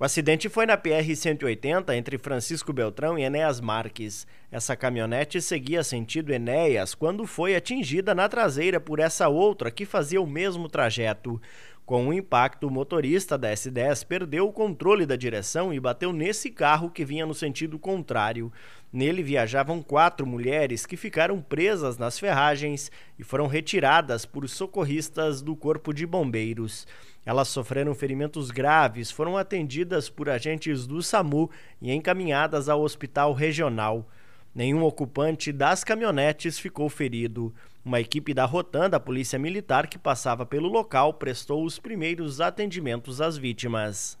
O acidente foi na PR-180 entre Francisco Beltrão e Enéas Marques. Essa caminhonete seguia sentido Enéas quando foi atingida na traseira por essa outra que fazia o mesmo trajeto. Com o impacto, o motorista da S10 perdeu o controle da direção e bateu nesse carro que vinha no sentido contrário. Nele viajavam quatro mulheres que ficaram presas nas ferragens e foram retiradas por socorristas do Corpo de Bombeiros. Elas sofreram ferimentos graves, foram atendidas por agentes do SAMU e encaminhadas ao hospital regional. Nenhum ocupante das caminhonetes ficou ferido. Uma equipe da Rotan, da Polícia Militar, que passava pelo local, prestou os primeiros atendimentos às vítimas.